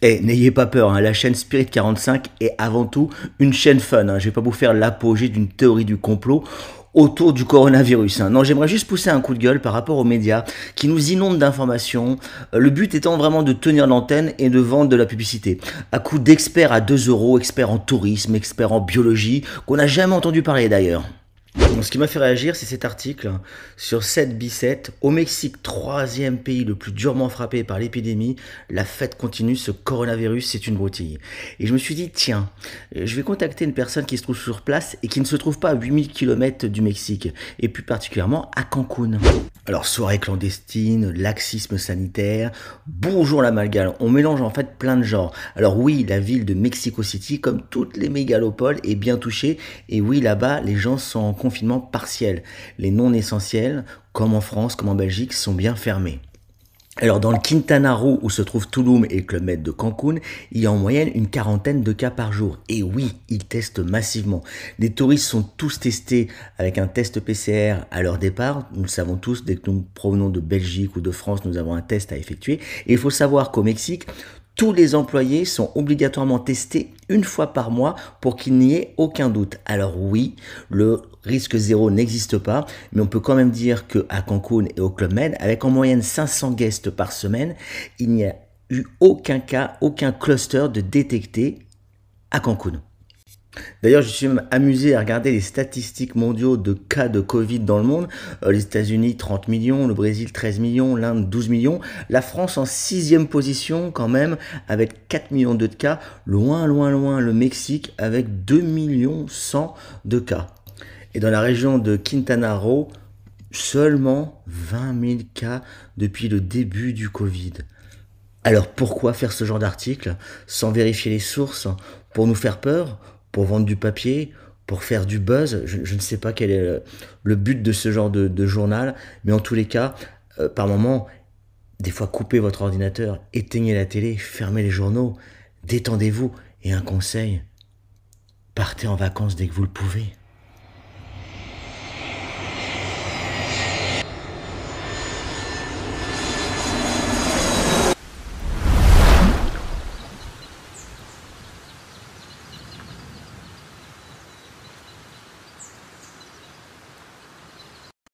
Et eh, n'ayez pas peur, hein, la chaîne Spirit 45 est avant tout une chaîne fun. Hein. Je vais pas vous faire l'apogée d'une théorie du complot autour du coronavirus. Hein. Non, j'aimerais juste pousser un coup de gueule par rapport aux médias qui nous inondent d'informations, euh, le but étant vraiment de tenir l'antenne et de vendre de la publicité. À coup d'experts à 2 euros, experts en tourisme, experts en biologie, qu'on n'a jamais entendu parler d'ailleurs ce qui m'a fait réagir, c'est cet article sur 7 b Au Mexique, troisième pays le plus durement frappé par l'épidémie, la fête continue, ce coronavirus, c'est une broutille. Et je me suis dit, tiens, euh, je vais contacter une personne qui se trouve sur place et qui ne se trouve pas à 8000 km du Mexique, et plus particulièrement à Cancun. Alors, soirée clandestine, laxisme sanitaire, bonjour la malgale, on mélange en fait plein de genres. Alors oui, la ville de Mexico City, comme toutes les mégalopoles, est bien touchée, et oui, là-bas, les gens sont en confinement partiel. Les non essentiels, comme en France, comme en Belgique, sont bien fermés. Alors dans le Quintana Roo où se trouve Tulum et le club maître de Cancun, il y a en moyenne une quarantaine de cas par jour. Et oui, ils testent massivement. Les touristes sont tous testés avec un test PCR à leur départ. Nous le savons tous, dès que nous provenons de Belgique ou de France, nous avons un test à effectuer. Et il faut savoir qu'au Mexique, tous les employés sont obligatoirement testés une fois par mois pour qu'il n'y ait aucun doute. Alors oui, le risque zéro n'existe pas, mais on peut quand même dire qu'à Cancun et au Club Med, avec en moyenne 500 guests par semaine, il n'y a eu aucun cas, aucun cluster de détecté à Cancun. D'ailleurs, je suis même amusé à regarder les statistiques mondiaux de cas de Covid dans le monde. Euh, les États-Unis, 30 millions, le Brésil, 13 millions, l'Inde, 12 millions. La France en sixième position quand même, avec 4 millions de cas. Loin, loin, loin, le Mexique, avec 2 millions 100 de cas. Et dans la région de Quintana Roo, seulement 20 000 cas depuis le début du Covid. Alors pourquoi faire ce genre d'article sans vérifier les sources Pour nous faire peur pour vendre du papier, pour faire du buzz. Je, ne sais pas quel est le, but de ce genre de, journal, mais en tous les cas, euh, par moment, des fois coupez votre ordinateur, éteignez la télé, fermez les journaux, détendez-vous. Et un conseil, partez en vacances dès que vous le pouvez.